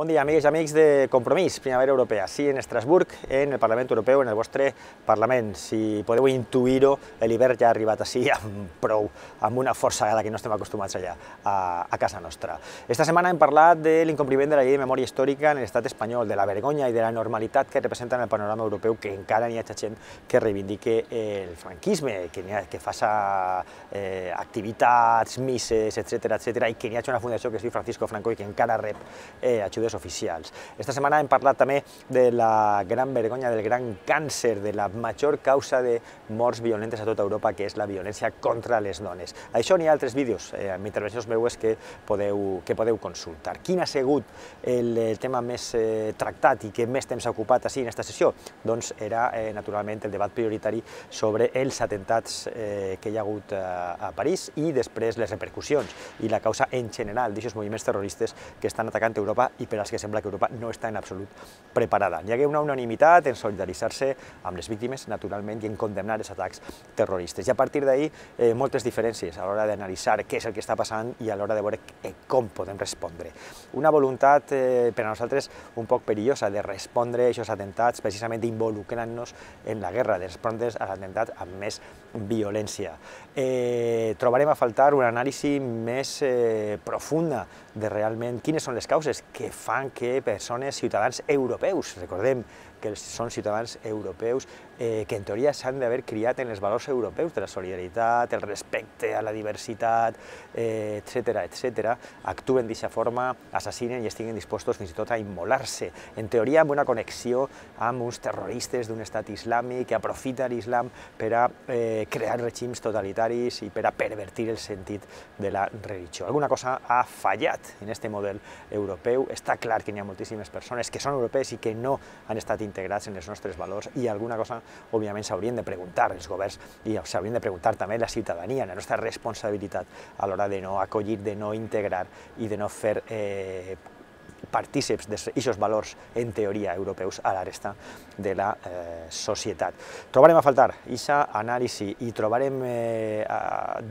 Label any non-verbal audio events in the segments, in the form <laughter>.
Bon dia, amigues i amics de Compromís, Primavera Europea. Sí, en Estrasburg, en el Parlament Europeu, en el vostre Parlament. Si podeu intuir-ho, l'hivern ja ha arribat així <laughs> amb prou, amb una força a la que no estem acostumats allà, a, a casa nostra. Esta setmana hem parlat de l'incompliment de la llei de memòria històrica en l'estat espanyol, de la vergonya i de la normalitat que en el panorama europeu, que encara n'hi ha gent que reivindique el franquisme, que, ha, que faça eh, activitats, misses, etc etc i que n'hi ha una fundació que es diu Francisco Franco i que encara rep eh, ajudes vídeos oficials. Esta setmana hem parlat també de la gran vergonya, del gran càncer, de la major causa de morts violentes a tota Europa, que és la violència contra les dones. A això n'hi ha altres vídeos eh, amb intervencions meues que podeu, que podeu consultar. Quin ha sigut el, tema més eh, tractat i que més temps ha ocupat així en aquesta sessió? Doncs era, eh, naturalment, el debat prioritari sobre els atentats eh, que hi ha hagut eh, a París i després les repercussions i la causa en general d'aquests moviments terroristes que estan atacant Europa i per als que sembla que Europa no està en absolut preparada. Hi hagué una unanimitat en solidaritzar-se amb les víctimes, naturalment, i en condemnar els atacs terroristes. I a partir d'ahir, eh, moltes diferències a l'hora d'analitzar què és el que està passant i a l'hora de veure com podem respondre. Una voluntat eh, per a nosaltres un poc perillosa de respondre a aquests atentats precisament involucrant-nos en la guerra, de respondre a l'atemptat amb més violència. Eh, trobarem a faltar una anàlisi més eh, profunda de realment quines són les causes que fan que persones, ciutadans europeus, recordem que són ciutadans europeus, eh, que en teoria s'han d'haver criat en els valors europeus de la solidaritat, el respecte a la diversitat, eh, etc etc, actuen d'aquesta forma, assassinen i estiguen dispostos fins i tot a immolar-se. En teoria amb una connexió amb uns terroristes d'un estat islàmic que aprofita l'islam per a eh, crear regims totalitaris i per a pervertir el sentit de la religió. Alguna cosa ha fallat en aquest model europeu. Està clar que hi ha moltíssimes persones que són europees i que no han estat integrats en els nostres valors i alguna cosa òbviament s'haurien de preguntar els governs i s'haurien de preguntar també la ciutadania, la nostra responsabilitat a l'hora de no acollir, de no integrar i de no fer eh, partíceps d'aquests valors, en teoria, europeus a la resta de la eh, societat. Trobarem a faltar aquesta anàlisi i trobarem eh,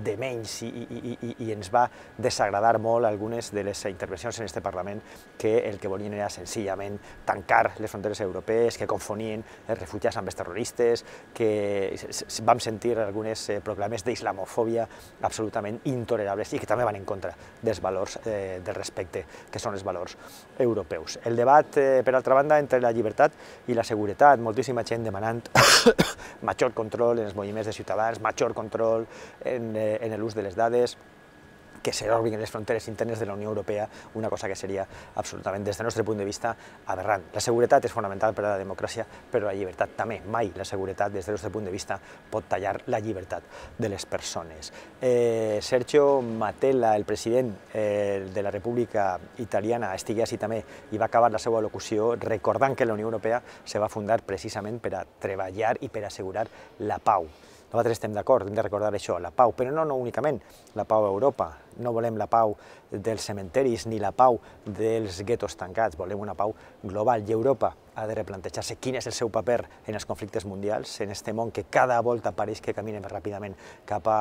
de menys i, i, i, i ens va desagradar molt algunes de les intervencions en aquest Parlament que el que volien era senzillament tancar les fronteres europees, que confonien els eh, refugiats amb els terroristes, que vam sentir algunes eh, proclames d'islamofòbia absolutament intolerables i que també van en contra dels valors eh, del respecte, que són els valors europeus. El debat, eh, per altra banda, entre la llibertat i la seguretat, moltíssima gent demanant <coughs> major control en els moviments de ciutadans, major control en, eh, en l'ús de les dades, que se obliguen las fronteres internas de la Unió Europea, una cosa que seria absolutament, des del nostre punt de vista, aberrant. La seguretat és fonamental per a la democràcia, però la llibertat també. Mai la seguretat, des del nostre punt de vista, pot tallar la llibertat de les persones. Eh, Sergio Matella, el president eh, de la República Italiana, estigué així també i va acabar la seva locució recordant que la Unió Europea se va fundar precisament per a treballar i per assegurar la pau. Nosaltres estem d'acord, hem de recordar això, la pau, però no, no únicament la pau a Europa. No volem la pau dels cementeris ni la pau dels guetos tancats, volem una pau global. I Europa ha de replantejar-se quin és el seu paper en els conflictes mundials, en este món que cada volta pareix que camina més ràpidament cap a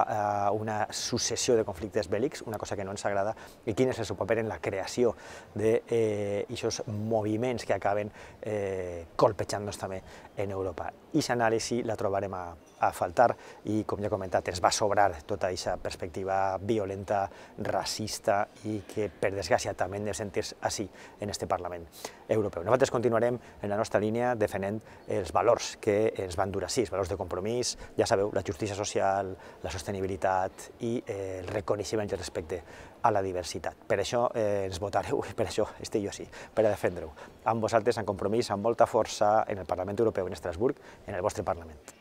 una successió de conflictes bèl·lics, una cosa que no ens agrada, i quin és el seu paper en la creació d'aquests eh, moviments que acaben eh, colpejant-nos també en Europa. I anàlisi la trobarem a, a faltar i, com ja he comentat, ens va sobrar tota aquesta perspectiva violenta, racista i que, per desgràcia, també hem de sentir-se així en este Parlament europeu. Nosaltres continuarem en la nostra línia defendent els valors que ens van dur així, els valors de compromís, ja sabeu, la justícia social, la sostenibilitat i eh, el reconeixement i el respecte a la diversitat. Per això eh, ens votareu i per això estic jo així, per a defendre-ho. Amb vosaltres, en compromís, amb molta força, en el Parlament Europeu, en Estrasburg, en el vostre Parlament.